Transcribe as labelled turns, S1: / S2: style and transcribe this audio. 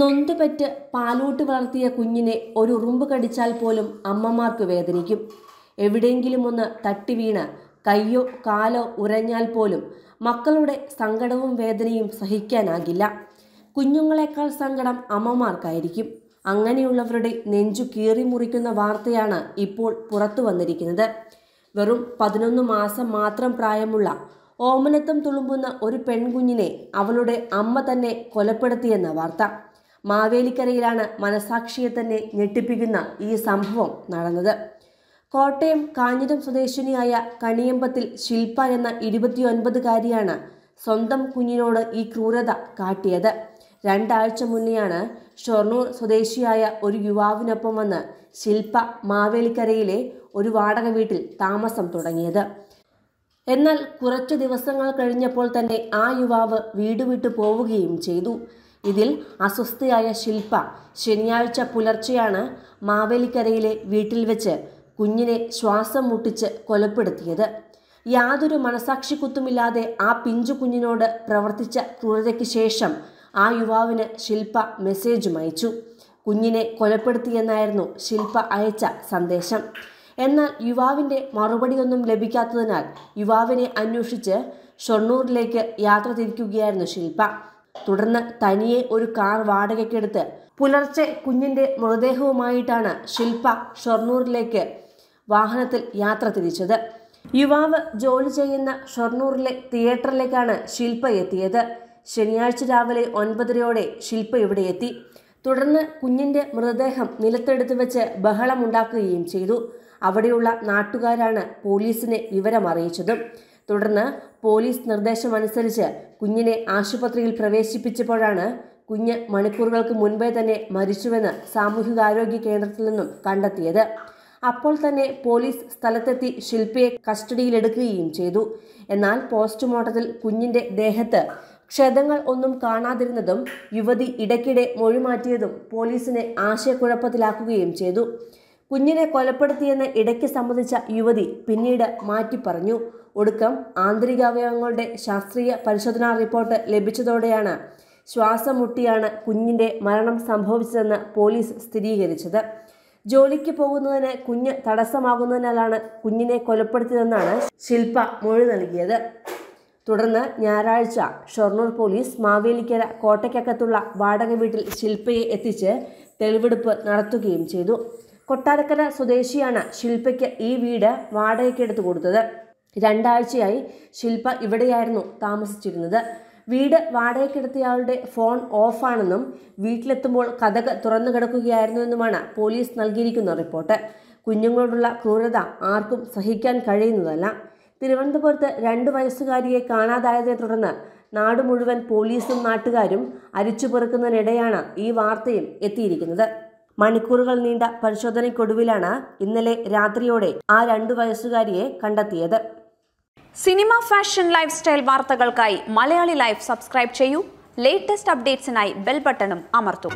S1: നൊന്തുപെറ്റ് പാലോട്ട് വളർത്തിയ കുഞ്ഞിനെ ഒരു ഉറുമ്പ് കടിച്ചാൽ പോലും അമ്മമാർക്ക് വേദനിക്കും എവിടെയെങ്കിലും ഒന്ന് തട്ടി വീണ് കയ്യോ കാലോ ഉരഞ്ഞാൽ പോലും മക്കളുടെ സങ്കടവും വേദനയും സഹിക്കാനാകില്ല കുഞ്ഞുങ്ങളെക്കാൾ സങ്കടം അമ്മമാർക്കായിരിക്കും അങ്ങനെയുള്ളവരുടെ നെഞ്ചു കീറി മുറിക്കുന്ന വാർത്തയാണ് ഇപ്പോൾ പുറത്തു വന്നിരിക്കുന്നത് വെറും പതിനൊന്ന് മാസം മാത്രം പ്രായമുള്ള ഓമനത്തം തുളുമ്പുന്ന ഒരു പെൺകുഞ്ഞിനെ അവളുടെ അമ്മ തന്നെ കൊലപ്പെടുത്തിയെന്ന വാർത്ത മാവേലിക്കരയിലാണ് മനസാക്ഷിയെ തന്നെ ഞെട്ടിപ്പിക്കുന്ന ഈ സംഭവം നടന്നത് കോട്ടയം കാഞ്ഞിരം സ്വദേശിനിയായ കണിയമ്പത്തിൽ ശില്പ എന്ന ഇരുപത്തിയൊൻപതുകാരിയാണ് സ്വന്തം കുഞ്ഞിനോട് ഈ ക്രൂരത കാട്ടിയത് രണ്ടാഴ്ച മുന്നെയാണ് ഷൊർണൂർ സ്വദേശിയായ ഒരു യുവാവിനൊപ്പം വന്ന് ശില്പ മാവേലിക്കരയിലെ ഒരു വാടക വീട്ടിൽ താമസം തുടങ്ങിയത് എന്നാൽ കുറച്ച് ദിവസങ്ങൾ കഴിഞ്ഞപ്പോൾ തന്നെ ആ യുവാവ് വീട് വിട്ടു പോവുകയും ചെയ്തു ഇതിൽ അസ്വസ്ഥയായ ശില്പ ശനിയാഴ്ച പുലർച്ചെയാണ് മാവേലിക്കരയിലെ വീട്ടിൽ വെച്ച് കുഞ്ഞിനെ ശ്വാസം മുട്ടിച്ച് കൊലപ്പെടുത്തിയത് യാതൊരു മനസാക്ഷിക്കുത്തുമില്ലാതെ ആ പിഞ്ചു കുഞ്ഞിനോട് പ്രവർത്തിച്ച ക്രൂരതയ്ക്ക് ശേഷം ആ യുവാവിന് ശില്പ മെസ്സേജും അയച്ചു കുഞ്ഞിനെ കൊലപ്പെടുത്തിയെന്നായിരുന്നു ശില്പ അയച്ച സന്ദേശം എന്നാൽ യുവാവിൻ്റെ മറുപടിയൊന്നും ലഭിക്കാത്തതിനാൽ യുവാവിനെ അന്വേഷിച്ച് ഷൊർണൂറിലേക്ക് യാത്ര തിരിക്കുകയായിരുന്നു ശില്പ തുടർന്ന് തനിയെ ഒരു കാർ വാടകയ്ക്കെടുത്ത് പുലർച്ചെ കുഞ്ഞിന്റെ മൃതദേഹവുമായിട്ടാണ് ശില്പ ഷൊർണൂറിലേക്ക് വാഹനത്തിൽ യാത്ര തിരിച്ചത് യുവാവ് ജോലി ചെയ്യുന്ന ഷൊർണൂറിലെ തിയേറ്ററിലേക്കാണ് ശില്പ എത്തിയത് ശനിയാഴ്ച രാവിലെ ഒൻപതരയോടെ ശില്പ ഇവിടെ എത്തി തുടർന്ന് കുഞ്ഞിന്റെ മൃതദേഹം നിലത്തെടുത്ത് വെച്ച് ബഹളമുണ്ടാക്കുകയും ചെയ്തു അവിടെയുള്ള നാട്ടുകാരാണ് പോലീസിനെ വിവരമറിയിച്ചതും തുടർന്ന് പോലീസ് നിർദ്ദേശമനുസരിച്ച് കുഞ്ഞിനെ ആശുപത്രിയിൽ പ്രവേശിപ്പിച്ചപ്പോഴാണ് കുഞ്ഞ് മണിക്കൂറുകൾക്ക് മുൻപേ തന്നെ മരിച്ചുവെന്ന് സാമൂഹികാരോഗ്യ കേന്ദ്രത്തിൽ നിന്നും കണ്ടെത്തിയത് അപ്പോൾ തന്നെ പോലീസ് സ്ഥലത്തെത്തി ശില്പിയെ കസ്റ്റഡിയിലെടുക്കുകയും ചെയ്തു എന്നാൽ പോസ്റ്റ്മോർട്ടത്തിൽ കുഞ്ഞിന്റെ ദേഹത്ത് ക്ഷതങ്ങൾ ഒന്നും കാണാതിരുന്നതും യുവതി ഇടയ്ക്കിടെ മൊഴിമാറ്റിയതും പോലീസിനെ ആശയക്കുഴപ്പത്തിലാക്കുകയും ചെയ്തു കുഞ്ഞിനെ കൊലപ്പെടുത്തിയെന്ന് ഇടയ്ക്ക് സമ്മതിച്ച യുവതി പിന്നീട് മാറ്റി പറഞ്ഞു ഒടുക്കം ആന്തരികാവയവങ്ങളുടെ ശാസ്ത്രീയ പരിശോധനാ റിപ്പോർട്ട് ലഭിച്ചതോടെയാണ് ശ്വാസം മുട്ടിയാണ് കുഞ്ഞിൻ്റെ മരണം സംഭവിച്ചതെന്ന് പോലീസ് സ്ഥിരീകരിച്ചത് ജോലിക്ക് പോകുന്നതിന് കുഞ്ഞ് തടസ്സമാകുന്നതിനാലാണ് കുഞ്ഞിനെ കൊലപ്പെടുത്തിയതെന്നാണ് ശില്പ മൊഴി നൽകിയത് തുടർന്ന് ഞായറാഴ്ച ഷൊർണൂർ പോലീസ് മാവേലിക്കര കോട്ടയ്ക്കകത്തുള്ള വാടക വീട്ടിൽ ശില്പയെ എത്തിച്ച് തെളിവെടുപ്പ് നടത്തുകയും ചെയ്തു കൊട്ടാരക്കര സ്വദേശിയാണ് ശില്പയ്ക്ക് ഈ വീട് വാടകയ്ക്ക് എടുത്തു കൊടുത്തത് രണ്ടാഴ്ചയായി ശില്പ ഇവിടെയായിരുന്നു താമസിച്ചിരുന്നത് വീട് വാടകയ്ക്കെടുത്തയാളുടെ ഫോൺ ഓഫാണെന്നും വീട്ടിലെത്തുമ്പോൾ കഥക് തുറന്നു കിടക്കുകയായിരുന്നുവെന്നുമാണ് പോലീസ് നൽകിയിരിക്കുന്ന റിപ്പോർട്ട് കുഞ്ഞുങ്ങളോടുള്ള ക്രൂരത ആർക്കും സഹിക്കാൻ കഴിയുന്നതല്ല തിരുവനന്തപുരത്ത് രണ്ട് വയസ്സുകാരിയെ കാണാതായതിനെ തുടർന്ന് നാട് മുഴുവൻ പോലീസും നാട്ടുകാരും അരിച്ചു പെറുക്കുന്നതിനിടെയാണ് ഈ വാർത്തയും എത്തിയിരിക്കുന്നത് മണിക്കൂറുകൾ നീണ്ട പരിശോധനയ്ക്കൊടുവിലാണ് ഇന്നലെ രാത്രിയോടെ ആ രണ്ടു വയസ്സുകാരിയെ കണ്ടെത്തിയത് സിനിമ ഫാഷൻ ലൈഫ് സ്റ്റൈൽ വാർത്തകൾക്കായി മലയാളി ലൈഫ് സബ്സ്ക്രൈബ് ചെയ്യൂ ലേറ്റസ്റ്റ് അപ്ഡേറ്റ്സിനായി ബെൽ ബട്ടണും അമർത്തും